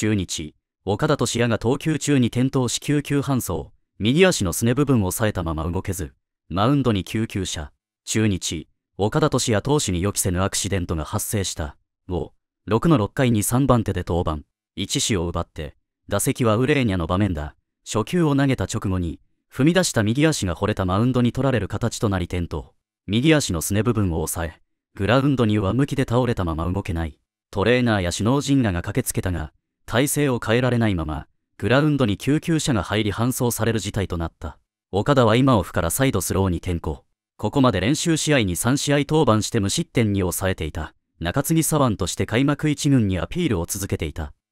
中日、岡田と志也が投球中に転倒し救急搬送、右足のすね部分を抑えたまま動けず、マウンドに救急車、中日、岡田と志也投手に予期せぬアクシデントが発生した、5、6の6回に3番手で登板、1死を奪って、打席はウレーニャの場面だ、初球を投げた直後に、踏み出した右足が惚れたマウンドに取られる形となり転倒。右足のすね部分を押さえ、グラウンドに上向きで倒れたまま動けない。トレーナーや首脳陣らが駆けつけたが、体勢を変えられないまま、グラウンドに救急車が入り搬送される事態となった。岡田は今オフから再度スローに転向。ここまで練習試合に3試合登板して無失点に抑えていた。中継ぎ左腕として開幕1軍にアピールを続けていた。